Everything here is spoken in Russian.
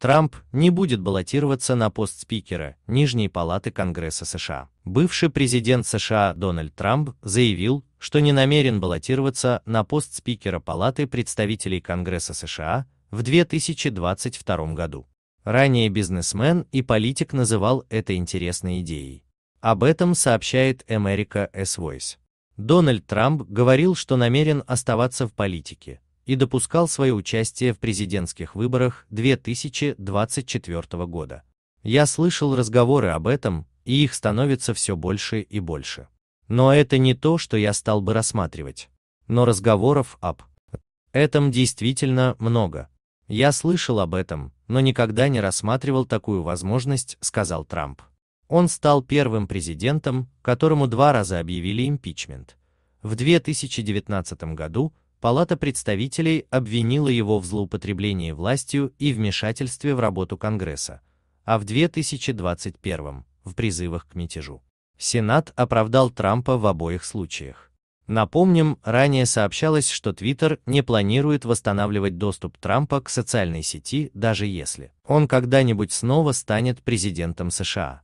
Трамп не будет баллотироваться на пост спикера Нижней палаты Конгресса США. Бывший президент США Дональд Трамп заявил, что не намерен баллотироваться на пост спикера Палаты представителей Конгресса США в 2022 году. Ранее бизнесмен и политик называл это интересной идеей. Об этом сообщает America S. Voice. Дональд Трамп говорил, что намерен оставаться в политике, и допускал свое участие в президентских выборах 2024 года. Я слышал разговоры об этом, и их становится все больше и больше. Но это не то, что я стал бы рассматривать. Но разговоров об этом действительно много. Я слышал об этом, но никогда не рассматривал такую возможность, сказал Трамп. Он стал первым президентом, которому два раза объявили импичмент. В 2019 году Палата представителей обвинила его в злоупотреблении властью и вмешательстве в работу Конгресса, а в 2021 в призывах к мятежу. Сенат оправдал Трампа в обоих случаях. Напомним, ранее сообщалось, что Твиттер не планирует восстанавливать доступ Трампа к социальной сети, даже если он когда-нибудь снова станет президентом США.